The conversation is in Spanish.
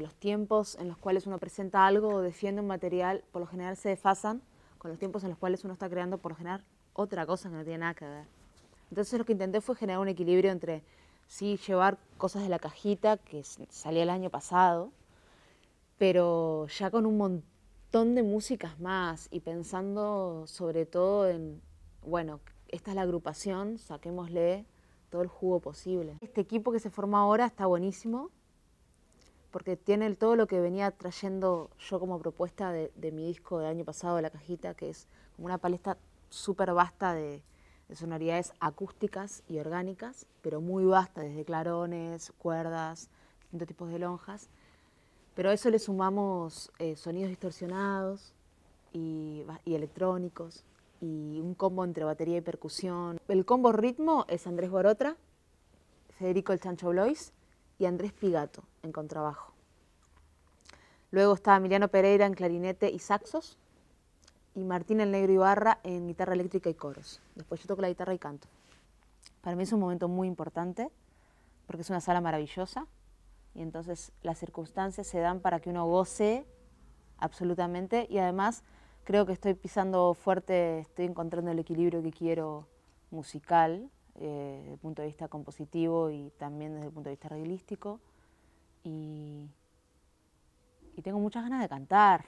Los tiempos en los cuales uno presenta algo o defiende un material por lo general se desfasan con los tiempos en los cuales uno está creando por lo general otra cosa que no tiene nada que ver. Entonces lo que intenté fue generar un equilibrio entre sí llevar cosas de la cajita que salía el año pasado, pero ya con un montón de músicas más y pensando sobre todo en, bueno, esta es la agrupación, saquémosle todo el jugo posible. Este equipo que se forma ahora está buenísimo porque tiene todo lo que venía trayendo yo como propuesta de, mi disco del año pasado, La Cajita, que es como una paleta súper vasta de, sonoridades acústicas y orgánicas, pero muy vasta, desde clarones, cuerdas, distintos tipos de lonjas. Pero a eso le sumamos eh, sonidos distorsionados y, y electrónicos y un combo entre batería y percusión. El combo ritmo es Andrés Borotra, Federico El Chancho Blois y Andrés Pigato en contrabajo. Luego está Emiliano Pereira en clarinete y saxos y Martín el Negro Ibarra en guitarra eléctrica y coros. Después yo toco la guitarra y canto. Para mí es un momento muy importante porque es una sala maravillosa y entonces las circunstancias se dan para que uno goce absolutamente y además creo que estoy pisando fuerte, estoy encontrando el equilibrio que quiero musical eh, desde el punto de vista compositivo y también desde el punto de vista realístico y tengo muchas ganas de cantar.